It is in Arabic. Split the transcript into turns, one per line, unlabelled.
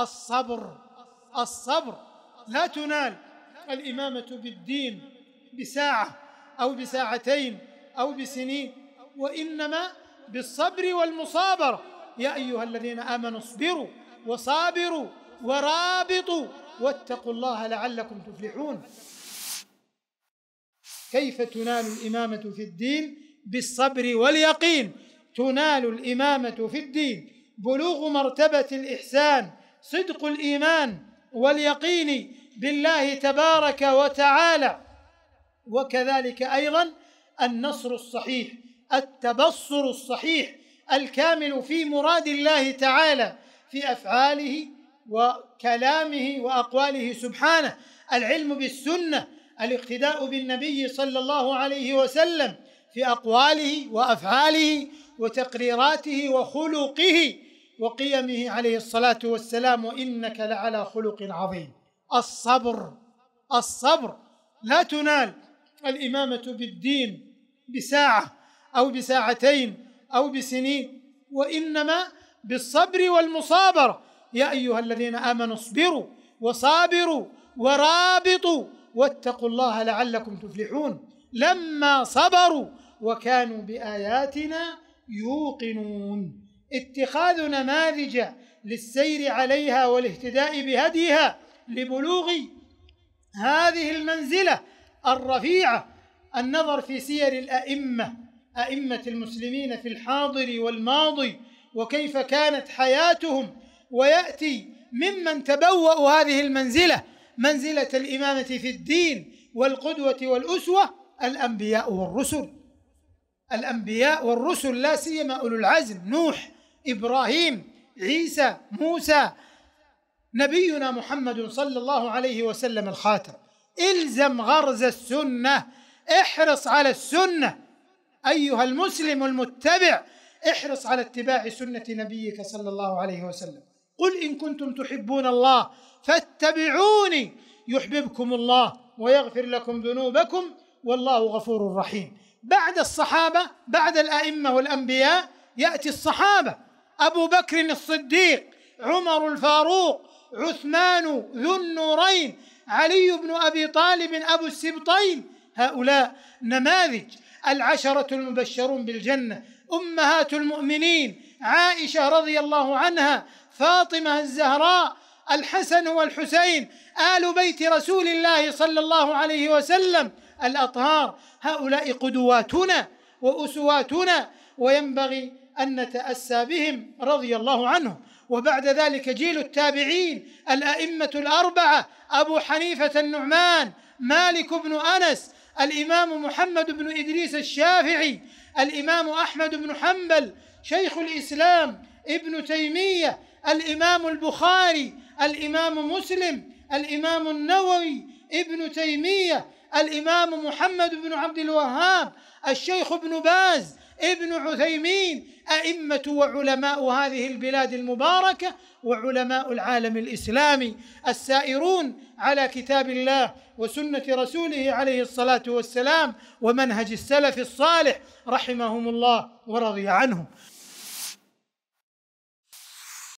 الصبر الصبر لا تنال الإمامة بالدين بساعة أو بساعتين أو بسنين وإنما بالصبر والمصابرة يا أيها الذين آمنوا اصبروا وصابروا ورابطوا واتقوا الله لعلكم تفلحون كيف تنال الإمامة في الدين بالصبر واليقين تنال الإمامة في الدين بلوغ مرتبة الإحسان صدق الايمان واليقين بالله تبارك وتعالى وكذلك ايضا النصر الصحيح التبصر الصحيح الكامل في مراد الله تعالى في افعاله وكلامه واقواله سبحانه العلم بالسنه الاقتداء بالنبي صلى الله عليه وسلم في اقواله وافعاله وتقريراته وخلقه وقيمه عليه الصلاه والسلام وانك لعلى خلق عظيم الصبر الصبر لا تنال الامامه بالدين بساعه او بساعتين او بسنين وانما بالصبر والمصابره يا ايها الذين امنوا اصبروا وصابروا ورابطوا واتقوا الله لعلكم تفلحون لما صبروا وكانوا باياتنا يوقنون اتخاذ نماذج للسير عليها والاهتداء بهديها لبلوغ هذه المنزله الرفيعه النظر في سير الائمه ائمه المسلمين في الحاضر والماضي وكيف كانت حياتهم وياتي ممن تبوأوا هذه المنزله منزله الامامه في الدين والقدوه والاسوه الانبياء والرسل الانبياء والرسل لا سيما اولو العزم نوح ابراهيم عيسى موسى نبينا محمد صلى الله عليه وسلم الخاتم الزم غرز السنه احرص على السنه ايها المسلم المتبع احرص على اتباع سنه نبيك صلى الله عليه وسلم قل ان كنتم تحبون الله فاتبعوني يحببكم الله ويغفر لكم ذنوبكم والله غفور رحيم بعد الصحابه بعد الائمه والانبياء ياتي الصحابه أبو بكر الصديق عمر الفاروق عثمان ذو النورين علي بن أبي طالب أبو السبطين هؤلاء نماذج العشرة المبشرون بالجنة أمهات المؤمنين عائشة رضي الله عنها فاطمة الزهراء الحسن والحسين آل بيت رسول الله صلى الله عليه وسلم الأطهار هؤلاء قدواتنا وأسواتنا وينبغي أن نتأسى بهم رضي الله عنهم وبعد ذلك جيل التابعين الأئمة الأربعة أبو حنيفة النعمان مالك بن أنس الإمام محمد بن إدريس الشافعي الإمام أحمد بن حنبل شيخ الإسلام ابن تيمية الإمام البخاري الإمام مسلم الإمام النووي ابن تيمية الإمام محمد بن عبد الوهاب الشيخ ابن باز ابن عثيمين أئمة وعلماء هذه البلاد المباركة وعلماء العالم الإسلامي السائرون على كتاب الله وسنة رسوله عليه الصلاة والسلام ومنهج السلف الصالح رحمهم الله ورضي عنهم